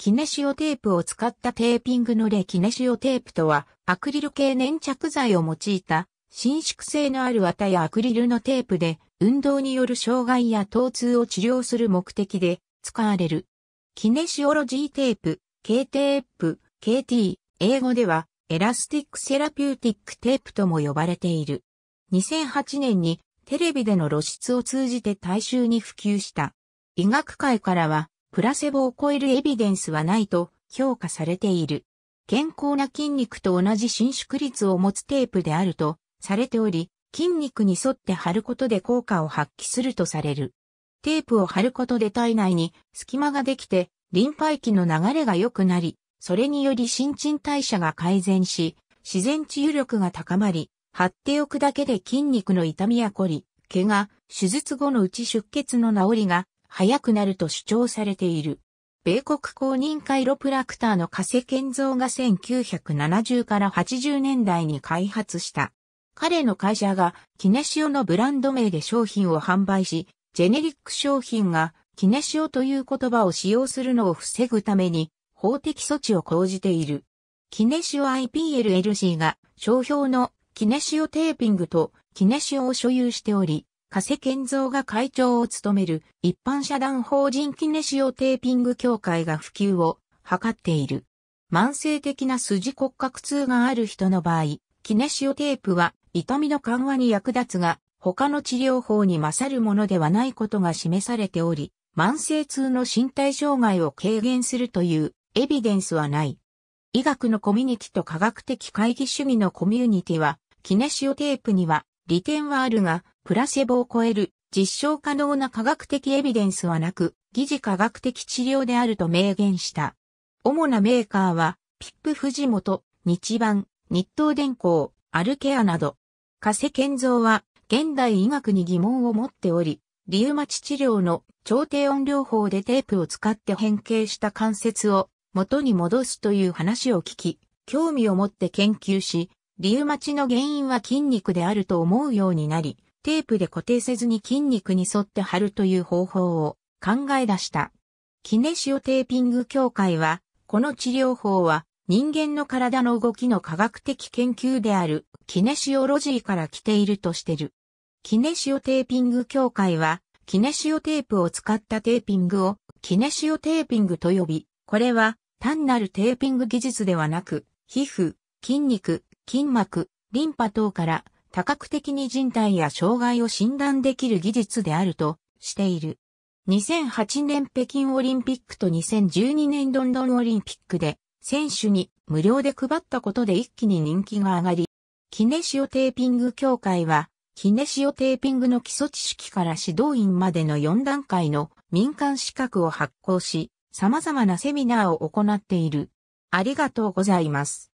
キネシオテープを使ったテーピングの例キネシオテープとは、アクリル系粘着剤を用いた、伸縮性のある綿やアクリルのテープで、運動による障害や疼痛を治療する目的で、使われる。キネシオロジーテープ、K テープ、KT、英語では、エラスティックセラピューティックテープとも呼ばれている。2008年にテレビでの露出を通じて大衆に普及した。医学界からはプラセボを超えるエビデンスはないと評価されている。健康な筋肉と同じ伸縮率を持つテープであるとされており、筋肉に沿って貼ることで効果を発揮するとされる。テープを貼ることで体内に隙間ができて、リンパ液の流れが良くなり、それにより新陳代謝が改善し、自然治癒力が高まり、貼っておくだけで筋肉の痛みやこり、怪我、手術後のうち出血の治りが速くなると主張されている。米国公認カイロプラクターの加瀬健造が1970から80年代に開発した。彼の会社がキネシオのブランド名で商品を販売し、ジェネリック商品がキネシオという言葉を使用するのを防ぐために法的措置を講じている。キネシオ IPLLC が商標のキネシオテーピングとキネシオを所有しており、加瀬健三が会長を務める一般社団法人キネシオテーピング協会が普及を図っている。慢性的な筋骨格痛がある人の場合、キネシオテープは痛みの緩和に役立つが、他の治療法に勝るものではないことが示されており、慢性痛の身体障害を軽減するというエビデンスはない。医学のコミュニティと科学的会議主義のコミュニティは、キネシオテープには利点はあるが、プラセボを超える実証可能な科学的エビデンスはなく、疑似科学的治療であると明言した。主なメーカーは、ピップ藤本、日版、日東電工、アルケアなど。加瀬健造は、現代医学に疑問を持っており、リウマチ治療の超低音療法でテープを使って変形した関節を元に戻すという話を聞き、興味を持って研究し、リウマチの原因は筋肉であると思うようになり、テープで固定せずに筋肉に沿って貼るという方法を考え出した。キネシオテーピング協会は、この治療法は人間の体の動きの科学的研究であるキネシオロジーから来ているとしてる。キネシオテーピング協会は、キネシオテープを使ったテーピングをキネシオテーピングと呼び、これは単なるテーピング技術ではなく、皮膚、筋肉、筋膜、リンパ等から多角的に人体や障害を診断できる技術であるとしている。2008年北京オリンピックと2012年ロンドンオリンピックで選手に無料で配ったことで一気に人気が上がり、キネシオテーピング協会は、キネシオテーピングの基礎知識から指導員までの4段階の民間資格を発行し、様々なセミナーを行っている。ありがとうございます。